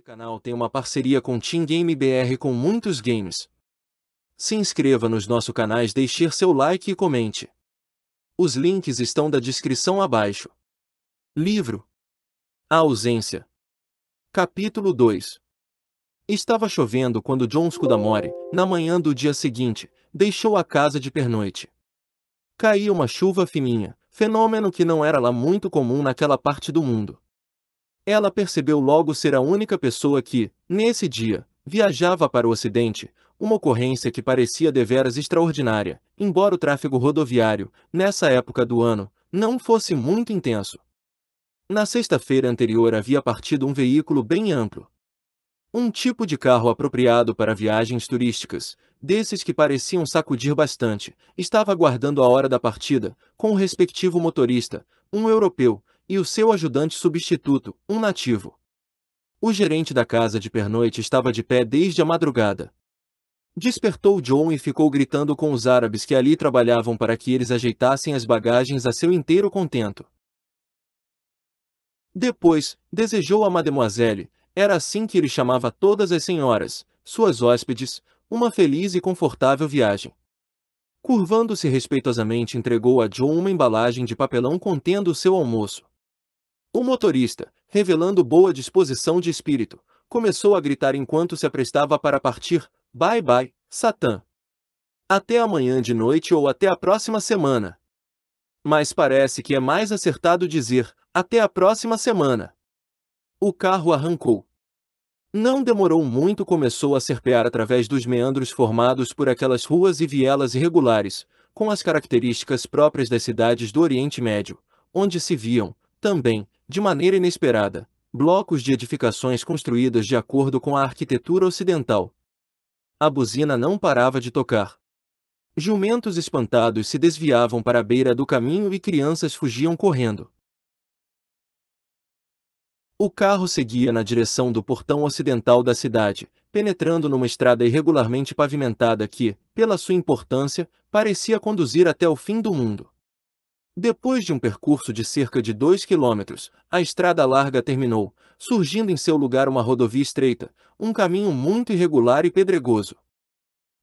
Este canal tem uma parceria com Team Game BR com muitos games. Se inscreva nos nossos canais, deixe seu like e comente. Os links estão da descrição abaixo. Livro A Ausência Capítulo 2 Estava chovendo quando John Scudamore, na manhã do dia seguinte, deixou a casa de pernoite. Caía uma chuva fininha, fenômeno que não era lá muito comum naquela parte do mundo. Ela percebeu logo ser a única pessoa que, nesse dia, viajava para o Ocidente, uma ocorrência que parecia deveras extraordinária, embora o tráfego rodoviário, nessa época do ano, não fosse muito intenso. Na sexta-feira anterior havia partido um veículo bem amplo. Um tipo de carro apropriado para viagens turísticas, desses que pareciam sacudir bastante, estava aguardando a hora da partida, com o respectivo motorista, um europeu, e o seu ajudante substituto, um nativo. O gerente da casa de pernoite estava de pé desde a madrugada. Despertou John e ficou gritando com os árabes que ali trabalhavam para que eles ajeitassem as bagagens a seu inteiro contento. Depois, desejou a Mademoiselle, era assim que ele chamava todas as senhoras, suas hóspedes, uma feliz e confortável viagem. Curvando-se respeitosamente, entregou a John uma embalagem de papelão contendo o seu almoço. O motorista, revelando boa disposição de espírito, começou a gritar enquanto se aprestava para partir: Bye bye, Satã! Até amanhã de noite ou até a próxima semana. Mas parece que é mais acertado dizer: Até a próxima semana. O carro arrancou. Não demorou muito, começou a serpear através dos meandros formados por aquelas ruas e vielas irregulares, com as características próprias das cidades do Oriente Médio, onde se viam, também, de maneira inesperada, blocos de edificações construídas de acordo com a arquitetura ocidental. A buzina não parava de tocar. Jumentos espantados se desviavam para a beira do caminho e crianças fugiam correndo. O carro seguia na direção do portão ocidental da cidade, penetrando numa estrada irregularmente pavimentada que, pela sua importância, parecia conduzir até o fim do mundo. Depois de um percurso de cerca de dois quilômetros, a estrada larga terminou, surgindo em seu lugar uma rodovia estreita, um caminho muito irregular e pedregoso.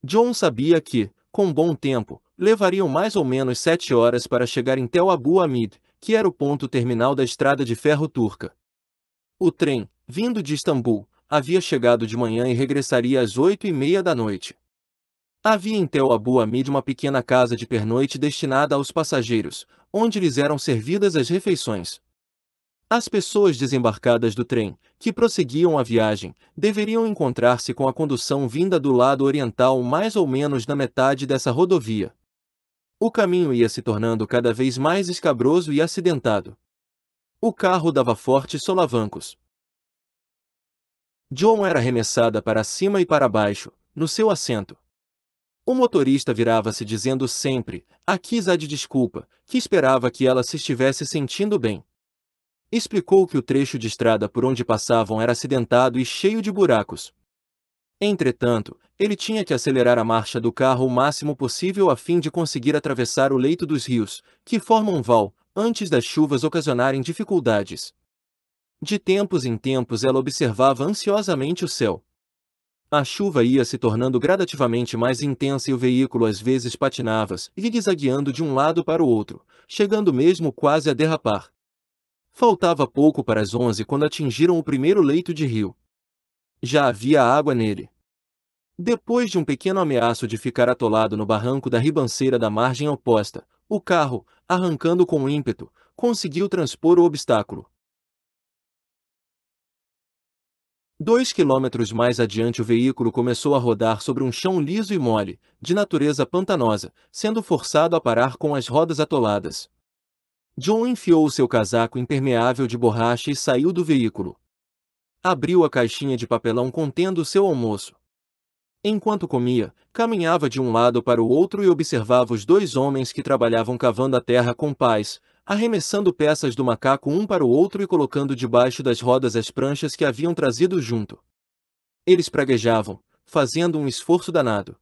John sabia que, com bom tempo, levariam mais ou menos sete horas para chegar em Tel Abu Amid, que era o ponto terminal da estrada de ferro turca. O trem, vindo de Istambul, havia chegado de manhã e regressaria às oito e meia da noite. Havia em Tel Abu Amid uma pequena casa de pernoite destinada aos passageiros, onde lhes eram servidas as refeições. As pessoas desembarcadas do trem, que prosseguiam a viagem, deveriam encontrar-se com a condução vinda do lado oriental mais ou menos na metade dessa rodovia. O caminho ia se tornando cada vez mais escabroso e acidentado. O carro dava fortes solavancos. John era arremessada para cima e para baixo, no seu assento. O motorista virava-se dizendo sempre, "Aqui Zá de desculpa, que esperava que ela se estivesse sentindo bem. Explicou que o trecho de estrada por onde passavam era acidentado e cheio de buracos. Entretanto, ele tinha que acelerar a marcha do carro o máximo possível a fim de conseguir atravessar o leito dos rios, que formam um val, antes das chuvas ocasionarem dificuldades. De tempos em tempos ela observava ansiosamente o céu, a chuva ia se tornando gradativamente mais intensa e o veículo às vezes patinava, zigue-zagueando de um lado para o outro, chegando mesmo quase a derrapar. Faltava pouco para as onze quando atingiram o primeiro leito de rio. Já havia água nele. Depois de um pequeno ameaço de ficar atolado no barranco da ribanceira da margem oposta, o carro, arrancando com ímpeto, conseguiu transpor o obstáculo, Dois quilômetros mais adiante o veículo começou a rodar sobre um chão liso e mole, de natureza pantanosa, sendo forçado a parar com as rodas atoladas. John enfiou seu casaco impermeável de borracha e saiu do veículo. Abriu a caixinha de papelão contendo seu almoço. Enquanto comia, caminhava de um lado para o outro e observava os dois homens que trabalhavam cavando a terra com paz, arremessando peças do macaco um para o outro e colocando debaixo das rodas as pranchas que haviam trazido junto. Eles praguejavam, fazendo um esforço danado.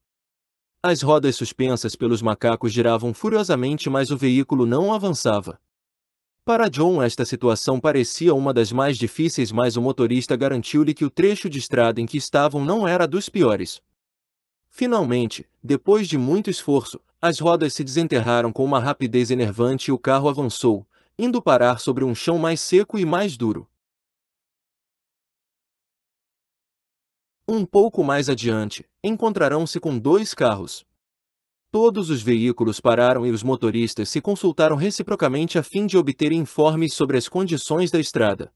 As rodas suspensas pelos macacos giravam furiosamente, mas o veículo não avançava. Para John, esta situação parecia uma das mais difíceis, mas o motorista garantiu-lhe que o trecho de estrada em que estavam não era dos piores. Finalmente, depois de muito esforço, as rodas se desenterraram com uma rapidez enervante e o carro avançou, indo parar sobre um chão mais seco e mais duro. Um pouco mais adiante, encontrarão-se com dois carros. Todos os veículos pararam e os motoristas se consultaram reciprocamente a fim de obter informes sobre as condições da estrada.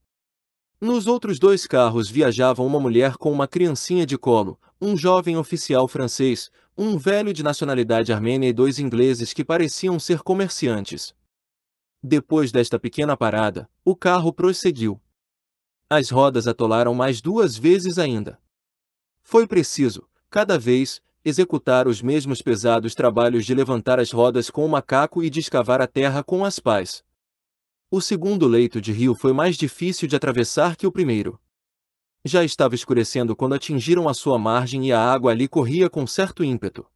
Nos outros dois carros viajavam uma mulher com uma criancinha de colo, um jovem oficial francês, um velho de nacionalidade armênia e dois ingleses que pareciam ser comerciantes. Depois desta pequena parada, o carro prosseguiu. As rodas atolaram mais duas vezes ainda. Foi preciso, cada vez, executar os mesmos pesados trabalhos de levantar as rodas com o macaco e de escavar a terra com as pás. O segundo leito de rio foi mais difícil de atravessar que o primeiro. Já estava escurecendo quando atingiram a sua margem e a água ali corria com certo ímpeto.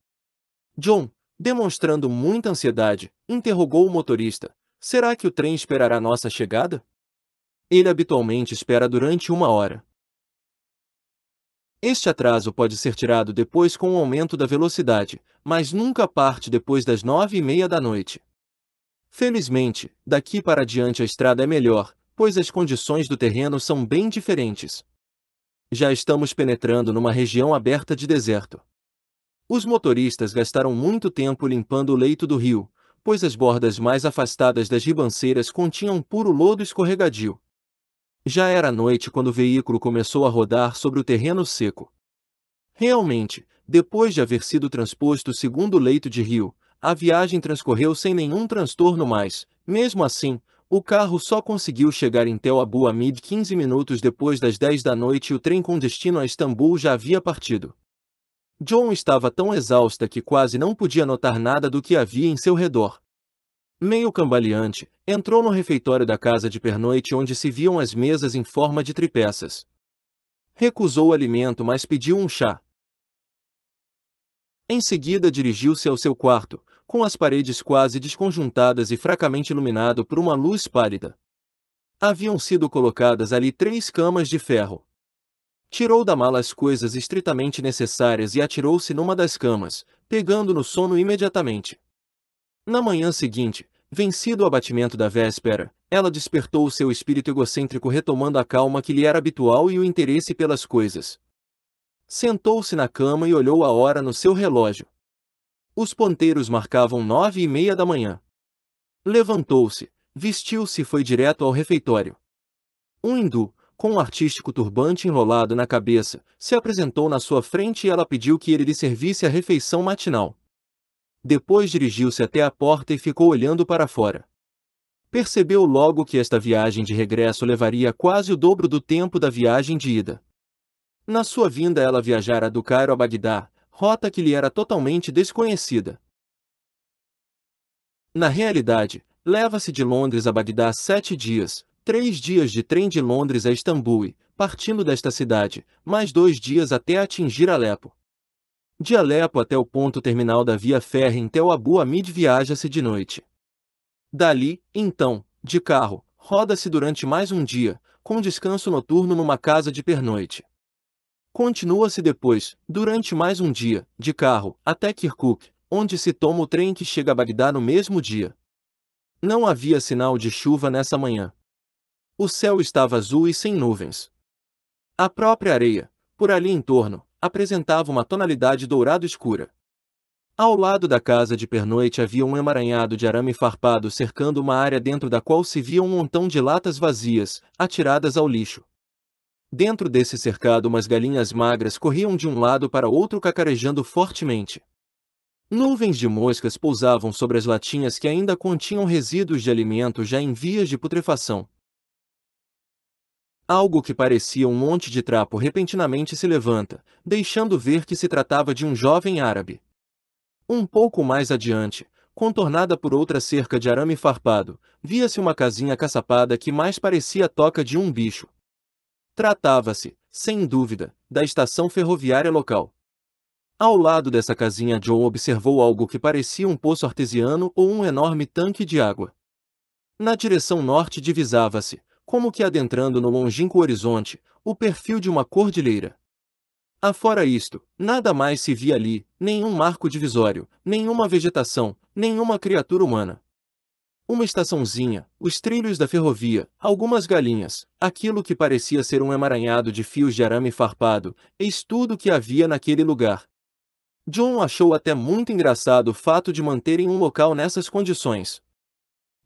John, demonstrando muita ansiedade, interrogou o motorista: Será que o trem esperará nossa chegada? Ele habitualmente espera durante uma hora. Este atraso pode ser tirado depois com o aumento da velocidade, mas nunca parte depois das nove e meia da noite. Felizmente, daqui para diante a estrada é melhor, pois as condições do terreno são bem diferentes. Já estamos penetrando numa região aberta de deserto. Os motoristas gastaram muito tempo limpando o leito do rio, pois as bordas mais afastadas das ribanceiras continham puro lodo escorregadio. Já era noite quando o veículo começou a rodar sobre o terreno seco. Realmente, depois de haver sido transposto segundo o leito de rio, a viagem transcorreu sem nenhum transtorno mais. Mesmo assim, o carro só conseguiu chegar em Tel Abu Hamid 15 minutos depois das 10 da noite e o trem com destino a Istambul já havia partido. John estava tão exausta que quase não podia notar nada do que havia em seu redor. Meio cambaleante, entrou no refeitório da casa de pernoite onde se viam as mesas em forma de tripeças. Recusou o alimento, mas pediu um chá. Em seguida dirigiu-se ao seu quarto, com as paredes quase desconjuntadas e fracamente iluminado por uma luz pálida. Haviam sido colocadas ali três camas de ferro. Tirou da mala as coisas estritamente necessárias e atirou-se numa das camas, pegando no sono imediatamente. Na manhã seguinte, vencido o abatimento da véspera, ela despertou o seu espírito egocêntrico retomando a calma que lhe era habitual e o interesse pelas coisas. Sentou-se na cama e olhou a hora no seu relógio. Os ponteiros marcavam nove e meia da manhã. Levantou-se, vestiu-se e foi direto ao refeitório. Um hindu, com um artístico turbante enrolado na cabeça, se apresentou na sua frente e ela pediu que ele lhe servisse a refeição matinal. Depois dirigiu-se até a porta e ficou olhando para fora. Percebeu logo que esta viagem de regresso levaria quase o dobro do tempo da viagem de ida. Na sua vinda ela viajara do Cairo a Bagdá, rota que lhe era totalmente desconhecida. Na realidade, leva-se de Londres a Bagdá sete dias, três dias de trem de Londres a Istambul, e, partindo desta cidade, mais dois dias até atingir Alepo. De Alepo até o ponto terminal da via férrea em Tel Abu Amid viaja-se de noite. Dali, então, de carro, roda-se durante mais um dia, com descanso noturno numa casa de pernoite. Continua-se depois, durante mais um dia, de carro, até Kirkuk, onde se toma o trem que chega a Bagdá no mesmo dia. Não havia sinal de chuva nessa manhã. O céu estava azul e sem nuvens. A própria areia, por ali em torno, apresentava uma tonalidade dourado escura. Ao lado da casa de pernoite havia um emaranhado de arame farpado cercando uma área dentro da qual se via um montão de latas vazias, atiradas ao lixo. Dentro desse cercado, umas galinhas magras corriam de um lado para outro cacarejando fortemente. Nuvens de moscas pousavam sobre as latinhas que ainda continham resíduos de alimento já em vias de putrefação. Algo que parecia um monte de trapo repentinamente se levanta, deixando ver que se tratava de um jovem árabe. Um pouco mais adiante, contornada por outra cerca de arame farpado, via-se uma casinha caçapada que mais parecia a toca de um bicho, Tratava-se, sem dúvida, da estação ferroviária local. Ao lado dessa casinha, John observou algo que parecia um poço artesiano ou um enorme tanque de água. Na direção norte divisava-se, como que adentrando no longínquo horizonte, o perfil de uma cordilheira. Afora isto, nada mais se via ali, nenhum marco divisório, nenhuma vegetação, nenhuma criatura humana. Uma estaçãozinha, os trilhos da ferrovia, algumas galinhas, aquilo que parecia ser um emaranhado de fios de arame farpado, eis tudo o que havia naquele lugar. John achou até muito engraçado o fato de manterem um local nessas condições.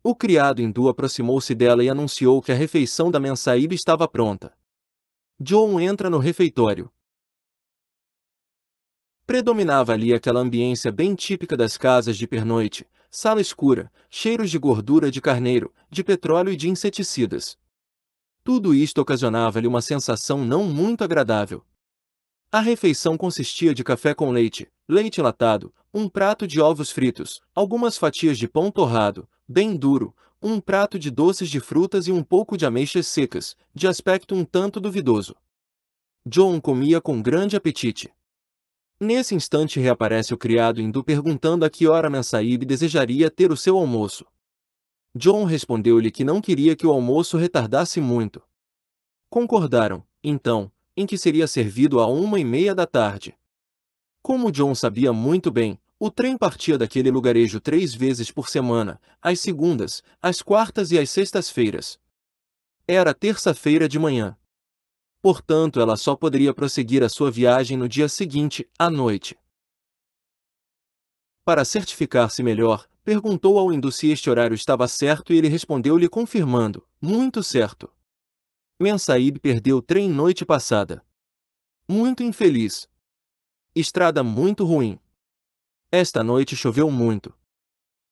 O criado hindu aproximou-se dela e anunciou que a refeição da mensaíba estava pronta. John entra no refeitório. Predominava ali aquela ambiência bem típica das casas de pernoite, sala escura, cheiros de gordura de carneiro, de petróleo e de inseticidas. Tudo isto ocasionava-lhe uma sensação não muito agradável. A refeição consistia de café com leite, leite latado, um prato de ovos fritos, algumas fatias de pão torrado, bem duro, um prato de doces de frutas e um pouco de ameixas secas, de aspecto um tanto duvidoso. John comia com grande apetite. Nesse instante reaparece o criado hindu perguntando a que hora Mansaíbe desejaria ter o seu almoço. John respondeu-lhe que não queria que o almoço retardasse muito. Concordaram, então, em que seria servido a uma e meia da tarde. Como John sabia muito bem, o trem partia daquele lugarejo três vezes por semana, às segundas, às quartas e às sextas-feiras. Era terça-feira de manhã portanto ela só poderia prosseguir a sua viagem no dia seguinte, à noite. Para certificar-se melhor, perguntou ao hindu se este horário estava certo e ele respondeu-lhe confirmando, muito certo. Mensaíb perdeu o trem noite passada. Muito infeliz. Estrada muito ruim. Esta noite choveu muito.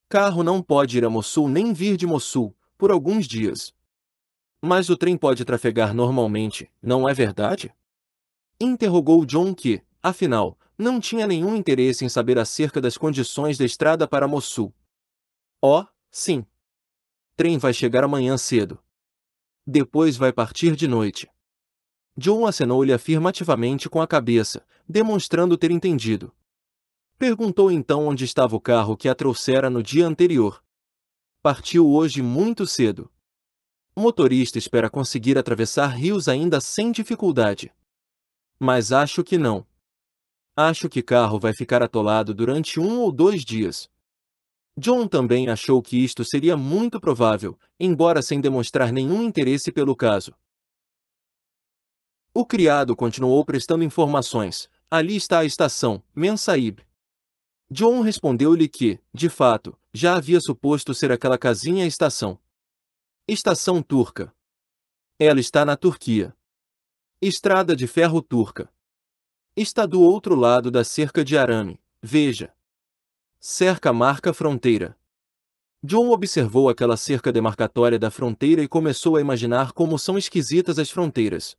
Carro não pode ir a Mossul nem vir de Mossul, por alguns dias. Mas o trem pode trafegar normalmente, não é verdade? Interrogou John que, afinal, não tinha nenhum interesse em saber acerca das condições da estrada para Mossul. Oh, sim. Trem vai chegar amanhã cedo. Depois vai partir de noite. John acenou-lhe afirmativamente com a cabeça, demonstrando ter entendido. Perguntou então onde estava o carro que a trouxera no dia anterior. Partiu hoje muito cedo o motorista espera conseguir atravessar rios ainda sem dificuldade. Mas acho que não. Acho que carro vai ficar atolado durante um ou dois dias. John também achou que isto seria muito provável, embora sem demonstrar nenhum interesse pelo caso. O criado continuou prestando informações. Ali está a estação, Mensaib. John respondeu-lhe que, de fato, já havia suposto ser aquela casinha a estação, Estação Turca. Ela está na Turquia. Estrada de ferro turca. Está do outro lado da cerca de arame. Veja. Cerca marca fronteira. John observou aquela cerca demarcatória da fronteira e começou a imaginar como são esquisitas as fronteiras.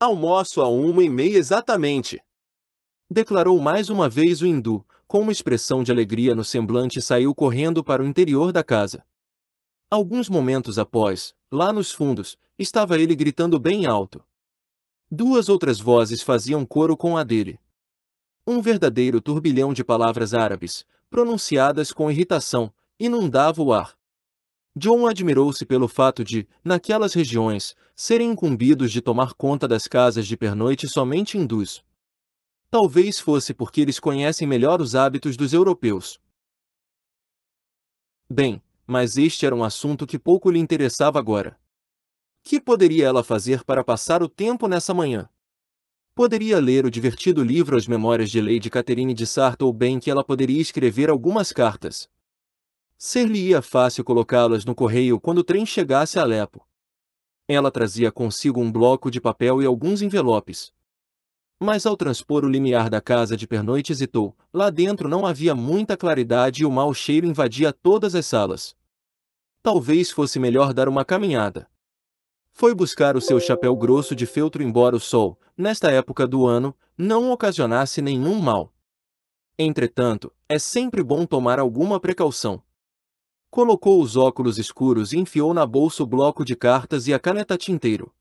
Almoço a uma e meia exatamente. Declarou mais uma vez o hindu, com uma expressão de alegria no semblante e saiu correndo para o interior da casa. Alguns momentos após, lá nos fundos, estava ele gritando bem alto. Duas outras vozes faziam coro com a dele. Um verdadeiro turbilhão de palavras árabes, pronunciadas com irritação, inundava o ar. John admirou-se pelo fato de, naquelas regiões, serem incumbidos de tomar conta das casas de pernoite somente hindus. Talvez fosse porque eles conhecem melhor os hábitos dos europeus. Bem, mas este era um assunto que pouco lhe interessava agora. Que poderia ela fazer para passar o tempo nessa manhã? Poderia ler o divertido livro As Memórias de Lady Catherine de Sartre ou bem que ela poderia escrever algumas cartas. Ser-lhe-ia fácil colocá-las no correio quando o trem chegasse a Alepo. Ela trazia consigo um bloco de papel e alguns envelopes. Mas ao transpor o limiar da casa de pernoite hesitou, lá dentro não havia muita claridade e o mau cheiro invadia todas as salas. Talvez fosse melhor dar uma caminhada. Foi buscar o seu chapéu grosso de feltro embora o sol, nesta época do ano, não ocasionasse nenhum mal. Entretanto, é sempre bom tomar alguma precaução. Colocou os óculos escuros e enfiou na bolsa o bloco de cartas e a caneta tinteiro.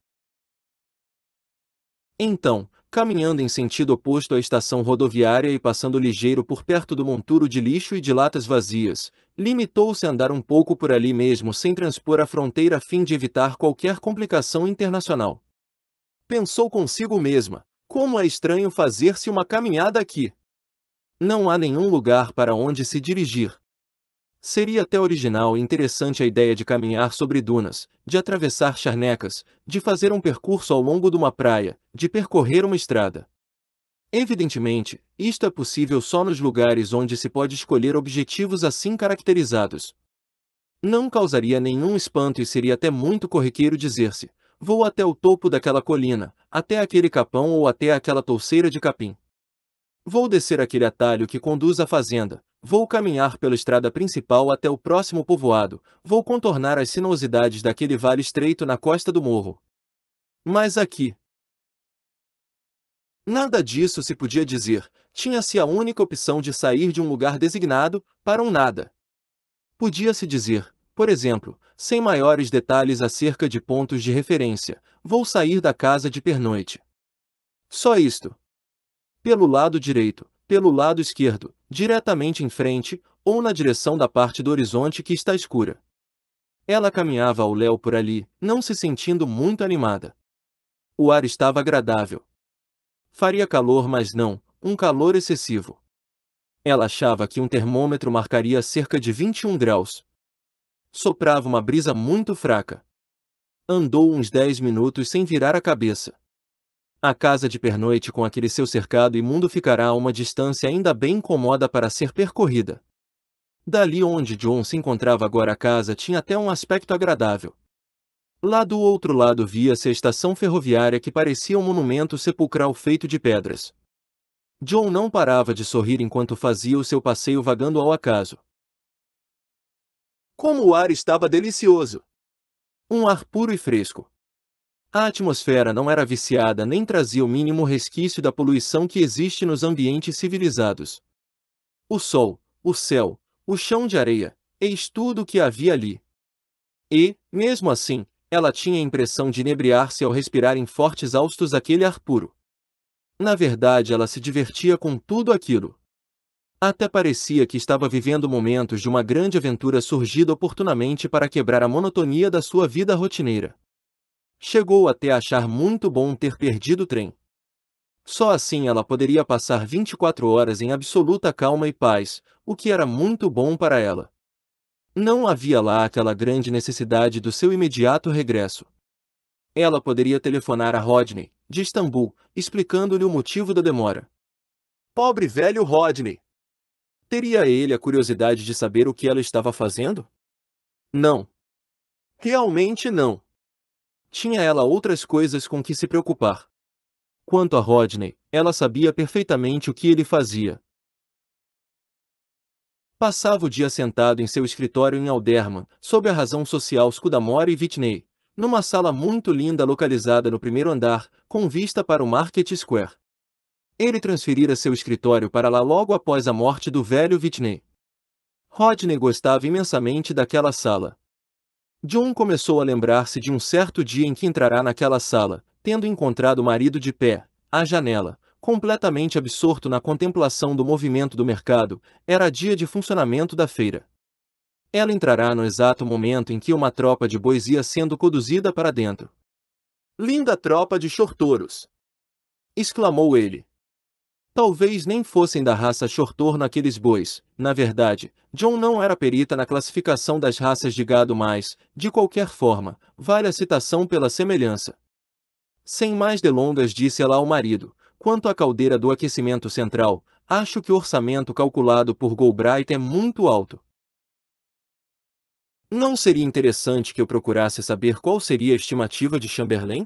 Então, caminhando em sentido oposto à estação rodoviária e passando ligeiro por perto do monturo de lixo e de latas vazias, limitou-se a andar um pouco por ali mesmo sem transpor a fronteira a fim de evitar qualquer complicação internacional. Pensou consigo mesma, como é estranho fazer-se uma caminhada aqui. Não há nenhum lugar para onde se dirigir. Seria até original e interessante a ideia de caminhar sobre dunas, de atravessar charnecas, de fazer um percurso ao longo de uma praia, de percorrer uma estrada. Evidentemente, isto é possível só nos lugares onde se pode escolher objetivos assim caracterizados. Não causaria nenhum espanto e seria até muito corriqueiro dizer-se: vou até o topo daquela colina, até aquele capão ou até aquela touceira de capim. Vou descer aquele atalho que conduz à fazenda. Vou caminhar pela estrada principal até o próximo povoado. Vou contornar as sinuosidades daquele vale estreito na costa do morro. Mas aqui. Nada disso se podia dizer. Tinha-se a única opção de sair de um lugar designado para um nada. Podia-se dizer, por exemplo, sem maiores detalhes acerca de pontos de referência, vou sair da casa de pernoite. Só isto, pelo lado direito, pelo lado esquerdo, diretamente em frente, ou na direção da parte do horizonte que está escura. Ela caminhava ao léu por ali, não se sentindo muito animada. O ar estava agradável. Faria calor, mas não, um calor excessivo. Ela achava que um termômetro marcaria cerca de 21 graus. Soprava uma brisa muito fraca. Andou uns 10 minutos sem virar a cabeça a casa de pernoite com aquele seu cercado imundo ficará a uma distância ainda bem incomoda para ser percorrida. Dali onde John se encontrava agora a casa tinha até um aspecto agradável. Lá do outro lado via-se a estação ferroviária que parecia um monumento sepulcral feito de pedras. John não parava de sorrir enquanto fazia o seu passeio vagando ao acaso. Como o ar estava delicioso! Um ar puro e fresco. A atmosfera não era viciada nem trazia o mínimo resquício da poluição que existe nos ambientes civilizados. O sol, o céu, o chão de areia, eis tudo o que havia ali. E, mesmo assim, ela tinha a impressão de inebriar-se ao respirar em fortes haustos aquele ar puro. Na verdade, ela se divertia com tudo aquilo. Até parecia que estava vivendo momentos de uma grande aventura surgida oportunamente para quebrar a monotonia da sua vida rotineira. Chegou até a achar muito bom ter perdido o trem. Só assim ela poderia passar 24 horas em absoluta calma e paz, o que era muito bom para ela. Não havia lá aquela grande necessidade do seu imediato regresso. Ela poderia telefonar a Rodney, de Istambul, explicando-lhe o motivo da demora. Pobre velho Rodney! Teria ele a curiosidade de saber o que ela estava fazendo? Não. Realmente não tinha ela outras coisas com que se preocupar. Quanto a Rodney, ela sabia perfeitamente o que ele fazia. Passava o dia sentado em seu escritório em Alderman, sob a razão social Scudamore e Whitney, numa sala muito linda localizada no primeiro andar, com vista para o Market Square. Ele transferira seu escritório para lá logo após a morte do velho Whitney. Rodney gostava imensamente daquela sala. John começou a lembrar-se de um certo dia em que entrará naquela sala, tendo encontrado o marido de pé, à janela, completamente absorto na contemplação do movimento do mercado, era dia de funcionamento da feira. Ela entrará no exato momento em que uma tropa de bois ia sendo conduzida para dentro. Linda tropa de chortouros! exclamou ele, Talvez nem fossem da raça Shorthorn aqueles bois. Na verdade, John não era perita na classificação das raças de gado mas, de qualquer forma, vale a citação pela semelhança. Sem mais delongas disse ela ao marido, quanto à caldeira do aquecimento central, acho que o orçamento calculado por Goldbright é muito alto. Não seria interessante que eu procurasse saber qual seria a estimativa de Chamberlain?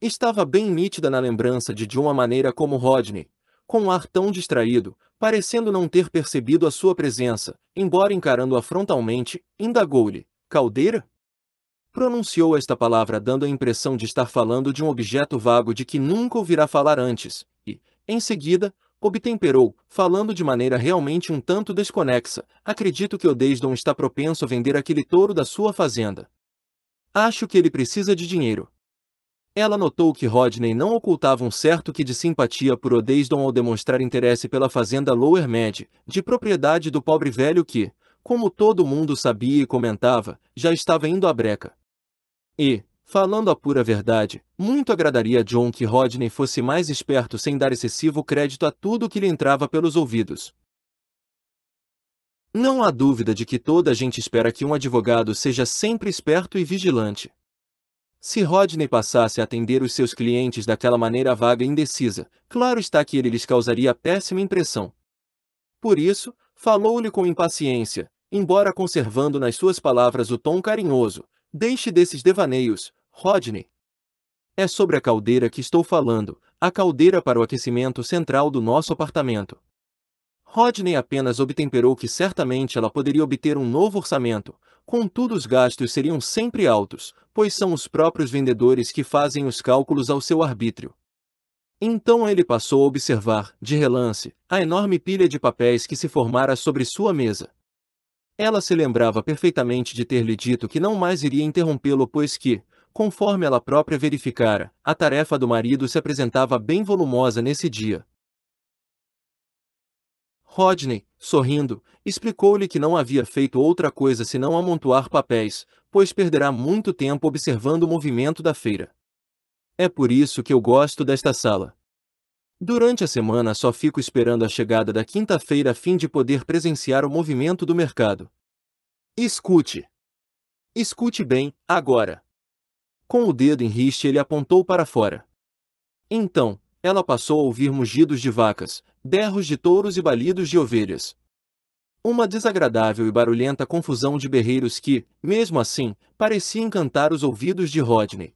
Estava bem nítida na lembrança de John a maneira como Rodney, com um ar tão distraído, parecendo não ter percebido a sua presença, embora encarando-a frontalmente, indagou-lhe: Caldeira? Pronunciou esta palavra dando a impressão de estar falando de um objeto vago de que nunca ouvirá falar antes, e, em seguida, obtemperou, falando de maneira realmente um tanto desconexa. Acredito que o Desdon está propenso a vender aquele touro da sua fazenda. Acho que ele precisa de dinheiro. Ela notou que Rodney não ocultava um certo que de simpatia por Odeisdon ao demonstrar interesse pela fazenda Lower Med, de propriedade do pobre velho que, como todo mundo sabia e comentava, já estava indo à breca. E, falando a pura verdade, muito agradaria a John que Rodney fosse mais esperto sem dar excessivo crédito a tudo que lhe entrava pelos ouvidos. Não há dúvida de que toda a gente espera que um advogado seja sempre esperto e vigilante. Se Rodney passasse a atender os seus clientes daquela maneira vaga e indecisa, claro está que ele lhes causaria péssima impressão. Por isso, falou-lhe com impaciência, embora conservando nas suas palavras o tom carinhoso: Deixe desses devaneios, Rodney. É sobre a caldeira que estou falando, a caldeira para o aquecimento central do nosso apartamento. Rodney apenas obtemperou que certamente ela poderia obter um novo orçamento, Contudo, os gastos seriam sempre altos, pois são os próprios vendedores que fazem os cálculos ao seu arbítrio. Então ele passou a observar, de relance, a enorme pilha de papéis que se formara sobre sua mesa. Ela se lembrava perfeitamente de ter-lhe dito que não mais iria interrompê-lo, pois que, conforme ela própria verificara, a tarefa do marido se apresentava bem volumosa nesse dia. Rodney, sorrindo, explicou-lhe que não havia feito outra coisa senão amontoar papéis, pois perderá muito tempo observando o movimento da feira. É por isso que eu gosto desta sala. Durante a semana só fico esperando a chegada da quinta-feira a fim de poder presenciar o movimento do mercado. Escute. Escute bem, agora. Com o dedo em riste ele apontou para fora. Então, ela passou a ouvir mugidos de vacas, berros de touros e balidos de ovelhas. Uma desagradável e barulhenta confusão de berreiros que, mesmo assim, parecia encantar os ouvidos de Rodney.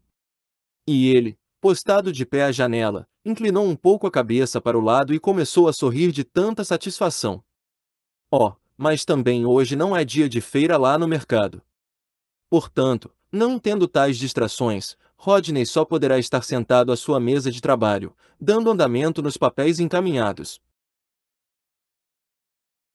E ele, postado de pé à janela, inclinou um pouco a cabeça para o lado e começou a sorrir de tanta satisfação. Oh, mas também hoje não é dia de feira lá no mercado. Portanto, não tendo tais distrações, Rodney só poderá estar sentado à sua mesa de trabalho, dando andamento nos papéis encaminhados.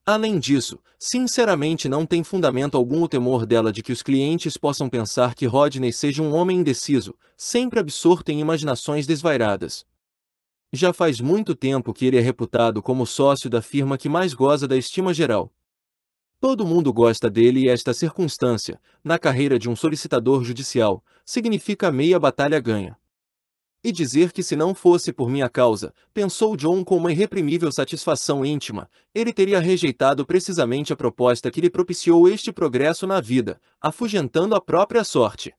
Além disso, sinceramente não tem fundamento algum o temor dela de que os clientes possam pensar que Rodney seja um homem indeciso, sempre absorto em imaginações desvairadas. Já faz muito tempo que ele é reputado como sócio da firma que mais goza da estima geral, Todo mundo gosta dele e esta circunstância, na carreira de um solicitador judicial, significa meia batalha ganha. E dizer que se não fosse por minha causa, pensou John com uma irreprimível satisfação íntima, ele teria rejeitado precisamente a proposta que lhe propiciou este progresso na vida, afugentando a própria sorte.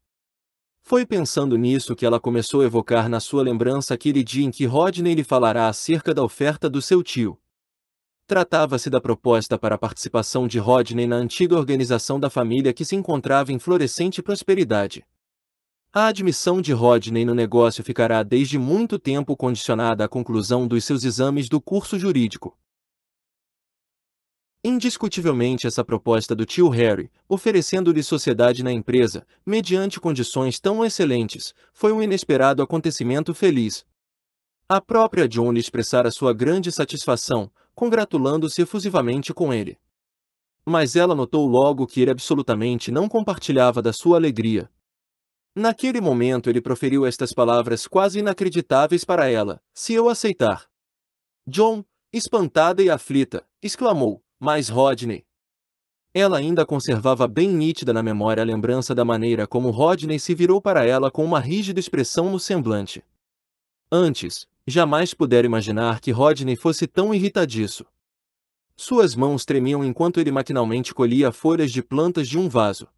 Foi pensando nisso que ela começou a evocar na sua lembrança aquele dia em que Rodney lhe falará acerca da oferta do seu tio. Tratava-se da proposta para a participação de Rodney na antiga organização da família que se encontrava em florescente prosperidade. A admissão de Rodney no negócio ficará desde muito tempo condicionada à conclusão dos seus exames do curso jurídico. Indiscutivelmente, essa proposta do tio Harry, oferecendo-lhe sociedade na empresa, mediante condições tão excelentes, foi um inesperado acontecimento feliz. A própria John expressara sua grande satisfação, congratulando-se efusivamente com ele. Mas ela notou logo que ele absolutamente não compartilhava da sua alegria. Naquele momento ele proferiu estas palavras quase inacreditáveis para ela: Se eu aceitar. John, espantada e aflita, exclamou: Mas Rodney. Ela ainda conservava bem nítida na memória a lembrança da maneira como Rodney se virou para ela com uma rígida expressão no semblante. Antes, Jamais puderam imaginar que Rodney fosse tão irritadiço. Suas mãos tremiam enquanto ele maquinalmente colhia folhas de plantas de um vaso.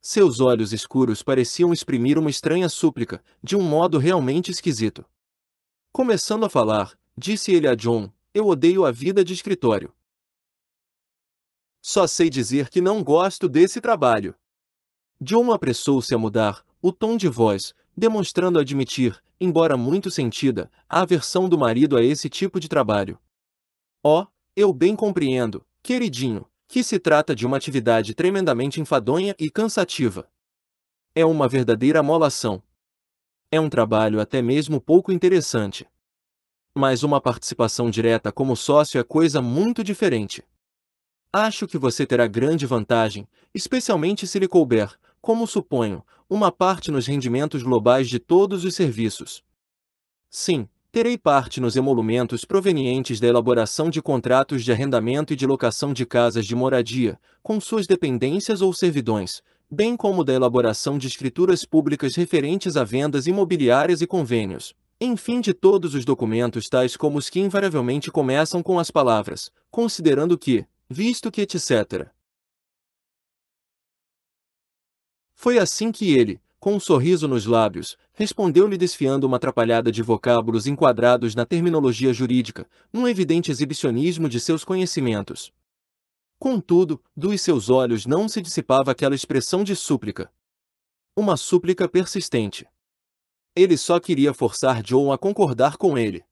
Seus olhos escuros pareciam exprimir uma estranha súplica, de um modo realmente esquisito. Começando a falar, disse ele a John: Eu odeio a vida de escritório. Só sei dizer que não gosto desse trabalho. John apressou-se a mudar o tom de voz, demonstrando admitir, embora muito sentida, a aversão do marido a esse tipo de trabalho. Oh, eu bem compreendo, queridinho, que se trata de uma atividade tremendamente enfadonha e cansativa. É uma verdadeira molação. É um trabalho até mesmo pouco interessante. Mas uma participação direta como sócio é coisa muito diferente. Acho que você terá grande vantagem, especialmente se lhe couber, como suponho, uma parte nos rendimentos globais de todos os serviços. Sim, terei parte nos emolumentos provenientes da elaboração de contratos de arrendamento e de locação de casas de moradia, com suas dependências ou servidões, bem como da elaboração de escrituras públicas referentes a vendas imobiliárias e convênios. Enfim, de todos os documentos tais como os que invariavelmente começam com as palavras, considerando que, visto que etc. Foi assim que ele, com um sorriso nos lábios, respondeu-lhe desfiando uma atrapalhada de vocábulos enquadrados na terminologia jurídica, num evidente exibicionismo de seus conhecimentos. Contudo, dos seus olhos não se dissipava aquela expressão de súplica. Uma súplica persistente. Ele só queria forçar John a concordar com ele.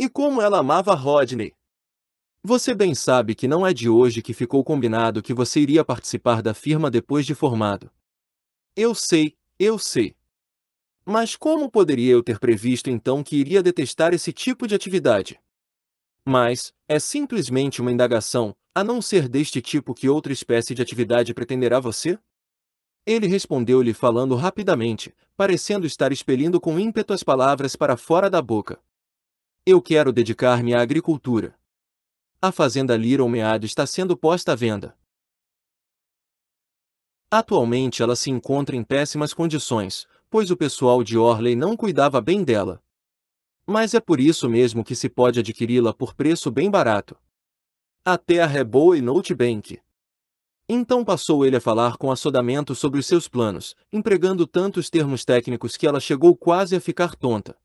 E como ela amava Rodney! Você bem sabe que não é de hoje que ficou combinado que você iria participar da firma depois de formado. Eu sei, eu sei. Mas como poderia eu ter previsto então que iria detestar esse tipo de atividade? Mas, é simplesmente uma indagação, a não ser deste tipo que outra espécie de atividade pretenderá você? Ele respondeu-lhe falando rapidamente, parecendo estar expelindo com ímpeto as palavras para fora da boca. Eu quero dedicar-me à agricultura. A fazenda Little Mead está sendo posta à venda. Atualmente ela se encontra em péssimas condições, pois o pessoal de Orley não cuidava bem dela. Mas é por isso mesmo que se pode adquiri-la por preço bem barato. Até A Reboa e Notebank. Então passou ele a falar com assodamento sobre os seus planos, empregando tantos termos técnicos que ela chegou quase a ficar tonta.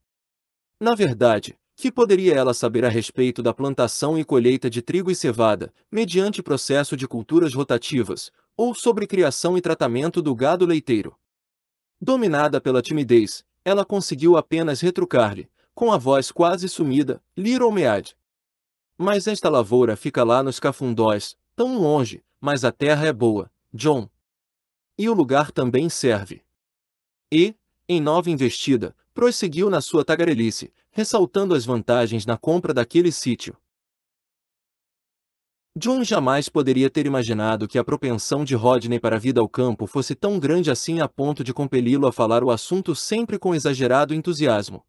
Na verdade, que poderia ela saber a respeito da plantação e colheita de trigo e cevada, mediante processo de culturas rotativas, ou sobre criação e tratamento do gado leiteiro. Dominada pela timidez, ela conseguiu apenas retrucar-lhe, com a voz quase sumida, Little Mead. Mas esta lavoura fica lá nos cafundós, tão longe, mas a terra é boa, John. E o lugar também serve. E, em nova investida, prosseguiu na sua tagarelice, ressaltando as vantagens na compra daquele sítio. John jamais poderia ter imaginado que a propensão de Rodney para a vida ao campo fosse tão grande assim a ponto de compeli-lo a falar o assunto sempre com exagerado entusiasmo.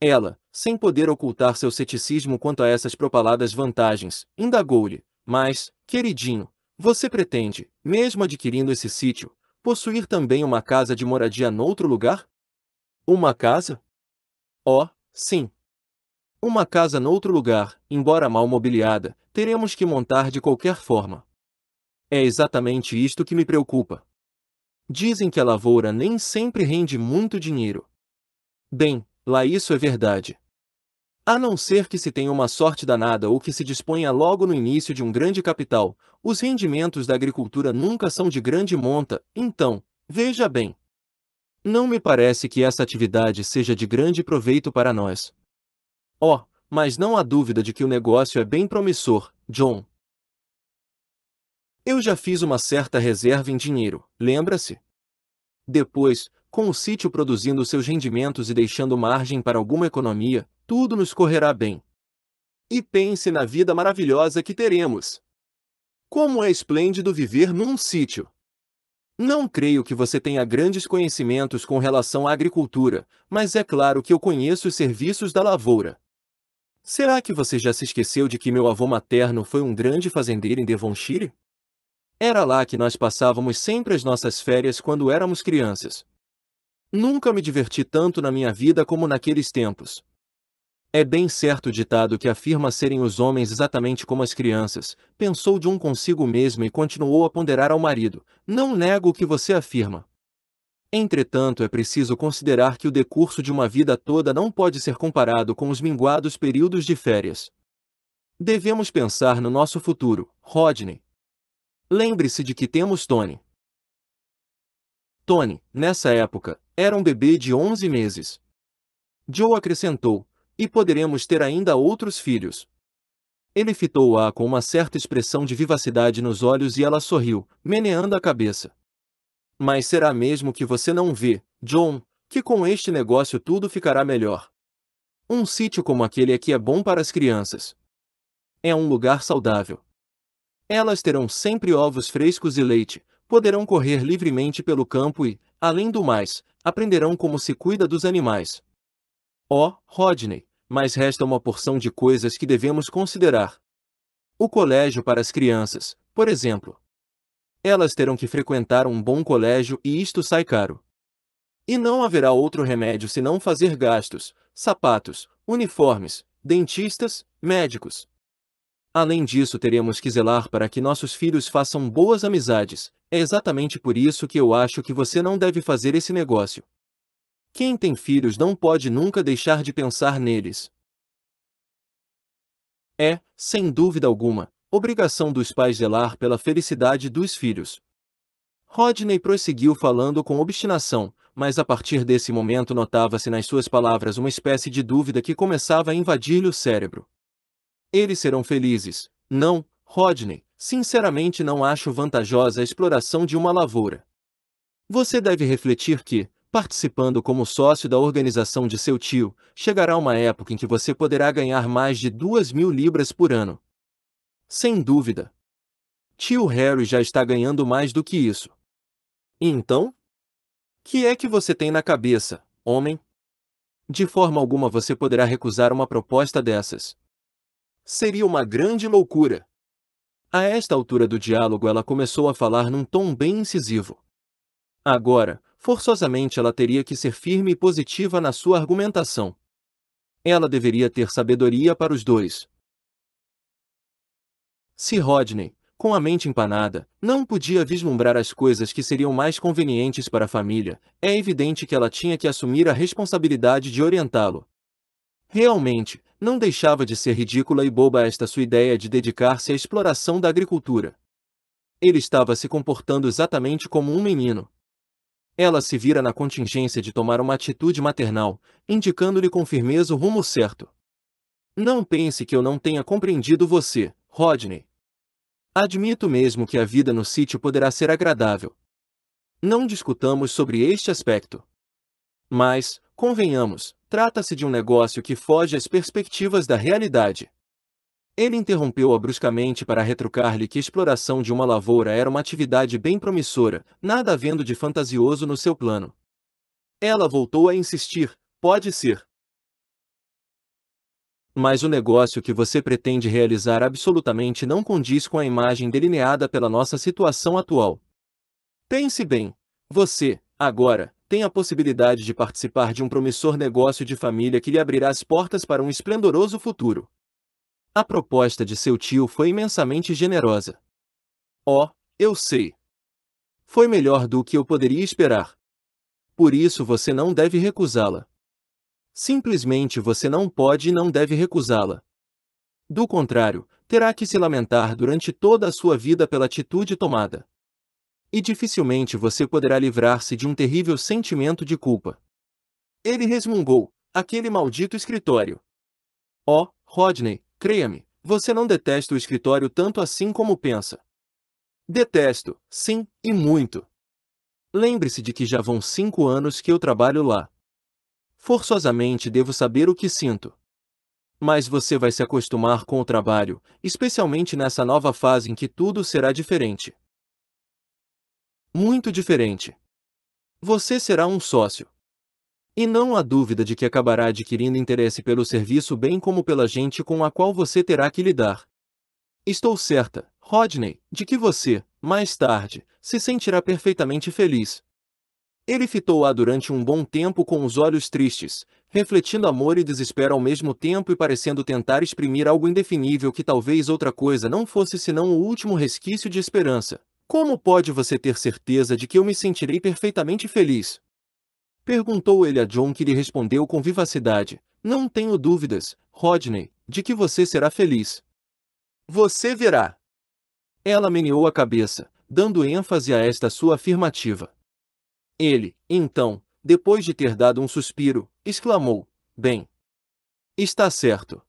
Ela, sem poder ocultar seu ceticismo quanto a essas propaladas vantagens, indagou-lhe: Mas, queridinho, você pretende, mesmo adquirindo esse sítio, possuir também uma casa de moradia noutro lugar? Uma casa? Oh, sim, uma casa noutro lugar, embora mal mobiliada, teremos que montar de qualquer forma. É exatamente isto que me preocupa. Dizem que a lavoura nem sempre rende muito dinheiro. Bem, lá isso é verdade. A não ser que se tenha uma sorte danada ou que se disponha logo no início de um grande capital, os rendimentos da agricultura nunca são de grande monta, então, veja bem. Não me parece que essa atividade seja de grande proveito para nós. Oh, mas não há dúvida de que o negócio é bem promissor, John. Eu já fiz uma certa reserva em dinheiro, lembra-se? Depois, com o sítio produzindo seus rendimentos e deixando margem para alguma economia, tudo nos correrá bem. E pense na vida maravilhosa que teremos. Como é esplêndido viver num sítio! Não creio que você tenha grandes conhecimentos com relação à agricultura, mas é claro que eu conheço os serviços da lavoura. Será que você já se esqueceu de que meu avô materno foi um grande fazendeiro em Devonshire? Era lá que nós passávamos sempre as nossas férias quando éramos crianças. Nunca me diverti tanto na minha vida como naqueles tempos. É bem certo o ditado que afirma serem os homens exatamente como as crianças, pensou de um consigo mesmo e continuou a ponderar ao marido. Não nego o que você afirma, Entretanto, é preciso considerar que o decurso de uma vida toda não pode ser comparado com os minguados períodos de férias. Devemos pensar no nosso futuro, Rodney. Lembre-se de que temos Tony. Tony, nessa época, era um bebê de 11 meses. Joe acrescentou, e poderemos ter ainda outros filhos. Ele fitou-a com uma certa expressão de vivacidade nos olhos e ela sorriu, meneando a cabeça. Mas será mesmo que você não vê, John, que com este negócio tudo ficará melhor? Um sítio como aquele aqui é bom para as crianças. É um lugar saudável. Elas terão sempre ovos frescos e leite, poderão correr livremente pelo campo e, além do mais, aprenderão como se cuida dos animais. Oh, Rodney, mas resta uma porção de coisas que devemos considerar. O colégio para as crianças, por exemplo elas terão que frequentar um bom colégio e isto sai caro. E não haverá outro remédio senão fazer gastos, sapatos, uniformes, dentistas, médicos. Além disso, teremos que zelar para que nossos filhos façam boas amizades. É exatamente por isso que eu acho que você não deve fazer esse negócio. Quem tem filhos não pode nunca deixar de pensar neles. É, sem dúvida alguma, Obrigação dos pais zelar pela felicidade dos filhos. Rodney prosseguiu falando com obstinação, mas a partir desse momento notava-se nas suas palavras uma espécie de dúvida que começava a invadir-lhe o cérebro. Eles serão felizes. Não, Rodney, sinceramente não acho vantajosa a exploração de uma lavoura. Você deve refletir que, participando como sócio da organização de seu tio, chegará uma época em que você poderá ganhar mais de duas mil libras por ano, sem dúvida. Tio Harry já está ganhando mais do que isso. Então? Que é que você tem na cabeça, homem? De forma alguma você poderá recusar uma proposta dessas. Seria uma grande loucura. A esta altura do diálogo, ela começou a falar num tom bem incisivo. Agora, forçosamente ela teria que ser firme e positiva na sua argumentação. Ela deveria ter sabedoria para os dois. Se Rodney, com a mente empanada, não podia vislumbrar as coisas que seriam mais convenientes para a família, é evidente que ela tinha que assumir a responsabilidade de orientá-lo. Realmente, não deixava de ser ridícula e boba esta sua ideia de dedicar-se à exploração da agricultura. Ele estava se comportando exatamente como um menino. Ela se vira na contingência de tomar uma atitude maternal, indicando-lhe com firmeza o rumo certo. Não pense que eu não tenha compreendido você, Rodney, Admito mesmo que a vida no sítio poderá ser agradável. Não discutamos sobre este aspecto. Mas, convenhamos, trata-se de um negócio que foge às perspectivas da realidade. Ele interrompeu-a bruscamente para retrucar-lhe que a exploração de uma lavoura era uma atividade bem promissora, nada havendo de fantasioso no seu plano. Ela voltou a insistir: pode ser mas o negócio que você pretende realizar absolutamente não condiz com a imagem delineada pela nossa situação atual. Pense bem. Você, agora, tem a possibilidade de participar de um promissor negócio de família que lhe abrirá as portas para um esplendoroso futuro. A proposta de seu tio foi imensamente generosa. Oh, eu sei. Foi melhor do que eu poderia esperar. Por isso você não deve recusá-la. Simplesmente você não pode e não deve recusá-la. Do contrário, terá que se lamentar durante toda a sua vida pela atitude tomada. E dificilmente você poderá livrar-se de um terrível sentimento de culpa. Ele resmungou, aquele maldito escritório. Oh, Rodney, creia-me, você não detesta o escritório tanto assim como pensa. Detesto, sim, e muito. Lembre-se de que já vão cinco anos que eu trabalho lá forçosamente devo saber o que sinto. Mas você vai se acostumar com o trabalho, especialmente nessa nova fase em que tudo será diferente. Muito diferente. Você será um sócio. E não há dúvida de que acabará adquirindo interesse pelo serviço bem como pela gente com a qual você terá que lidar. Estou certa, Rodney, de que você, mais tarde, se sentirá perfeitamente feliz, ele fitou-a durante um bom tempo com os olhos tristes, refletindo amor e desespero ao mesmo tempo e parecendo tentar exprimir algo indefinível que talvez outra coisa não fosse senão o último resquício de esperança. Como pode você ter certeza de que eu me sentirei perfeitamente feliz? Perguntou ele a John, que lhe respondeu com vivacidade. Não tenho dúvidas, Rodney, de que você será feliz. Você verá. Ela meneou a cabeça, dando ênfase a esta sua afirmativa. Ele, então, depois de ter dado um suspiro, exclamou: Bem. Está certo.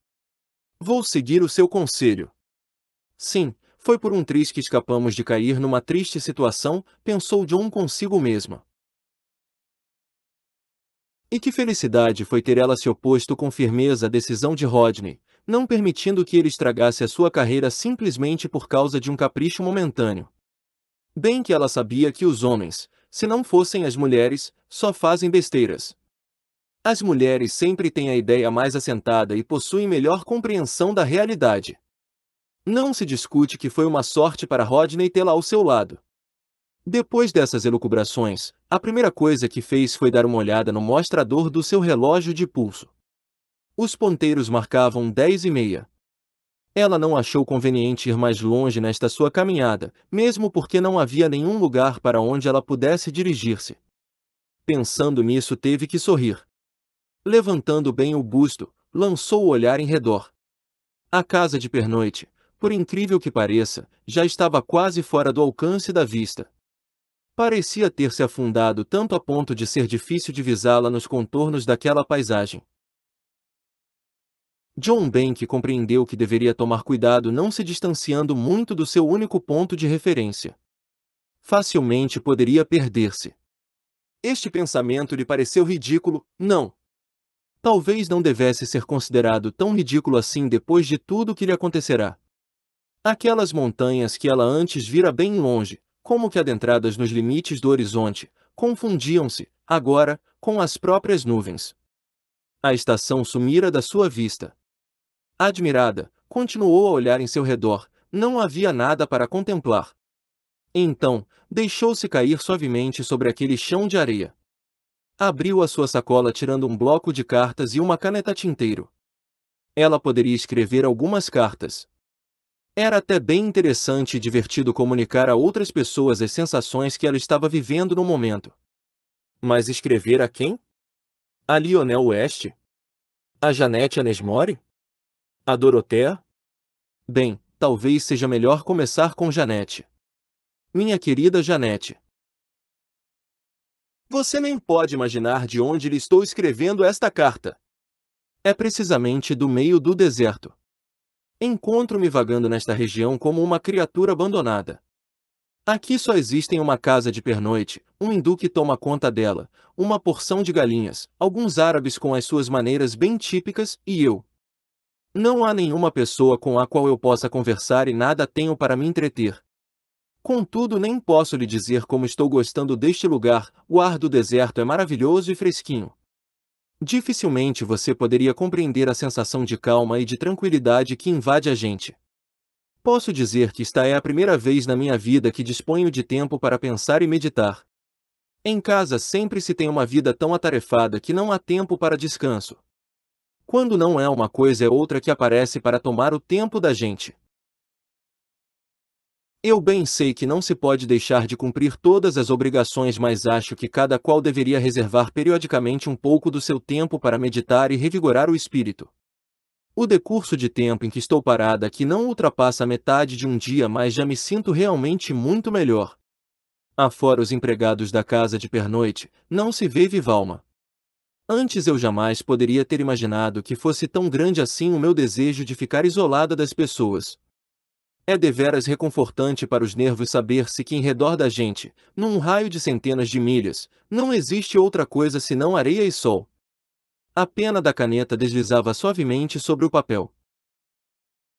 Vou seguir o seu conselho. Sim, foi por um triz que escapamos de cair numa triste situação, pensou John consigo mesma. E que felicidade foi ter ela se oposto com firmeza à decisão de Rodney, não permitindo que ele estragasse a sua carreira simplesmente por causa de um capricho momentâneo. Bem que ela sabia que os homens, se não fossem as mulheres, só fazem besteiras. As mulheres sempre têm a ideia mais assentada e possuem melhor compreensão da realidade. Não se discute que foi uma sorte para Rodney tê-la ao seu lado. Depois dessas elucubrações, a primeira coisa que fez foi dar uma olhada no mostrador do seu relógio de pulso. Os ponteiros marcavam dez e meia. Ela não achou conveniente ir mais longe nesta sua caminhada, mesmo porque não havia nenhum lugar para onde ela pudesse dirigir-se. Pensando nisso, teve que sorrir. Levantando bem o busto, lançou o olhar em redor. A casa de pernoite, por incrível que pareça, já estava quase fora do alcance da vista. Parecia ter se afundado tanto a ponto de ser difícil divisá-la nos contornos daquela paisagem. John Bank compreendeu que deveria tomar cuidado não se distanciando muito do seu único ponto de referência. Facilmente poderia perder-se. Este pensamento lhe pareceu ridículo, não. Talvez não devesse ser considerado tão ridículo assim depois de tudo o que lhe acontecerá. Aquelas montanhas que ela antes vira bem longe, como que adentradas nos limites do horizonte, confundiam-se, agora, com as próprias nuvens. A estação sumira da sua vista. Admirada, continuou a olhar em seu redor, não havia nada para contemplar. Então, deixou-se cair suavemente sobre aquele chão de areia. Abriu a sua sacola tirando um bloco de cartas e uma caneta tinteiro. Ela poderia escrever algumas cartas. Era até bem interessante e divertido comunicar a outras pessoas as sensações que ela estava vivendo no momento. Mas escrever a quem? A Lionel West? A Janete Anesmore? A Dorotea? Bem, talvez seja melhor começar com Janete. Minha querida Janete. Você nem pode imaginar de onde lhe estou escrevendo esta carta. É precisamente do meio do deserto. Encontro-me vagando nesta região como uma criatura abandonada. Aqui só existem uma casa de pernoite, um hindu que toma conta dela, uma porção de galinhas, alguns árabes com as suas maneiras bem típicas e eu, não há nenhuma pessoa com a qual eu possa conversar e nada tenho para me entreter. Contudo, nem posso lhe dizer como estou gostando deste lugar, o ar do deserto é maravilhoso e fresquinho. Dificilmente você poderia compreender a sensação de calma e de tranquilidade que invade a gente. Posso dizer que esta é a primeira vez na minha vida que disponho de tempo para pensar e meditar. Em casa sempre se tem uma vida tão atarefada que não há tempo para descanso quando não é uma coisa é outra que aparece para tomar o tempo da gente. Eu bem sei que não se pode deixar de cumprir todas as obrigações, mas acho que cada qual deveria reservar periodicamente um pouco do seu tempo para meditar e revigorar o espírito. O decurso de tempo em que estou parada que não ultrapassa a metade de um dia, mas já me sinto realmente muito melhor. Afora os empregados da casa de pernoite, não se vê Vivalma. Antes eu jamais poderia ter imaginado que fosse tão grande assim o meu desejo de ficar isolada das pessoas. É deveras reconfortante para os nervos saber-se que em redor da gente, num raio de centenas de milhas, não existe outra coisa senão areia e sol. A pena da caneta deslizava suavemente sobre o papel.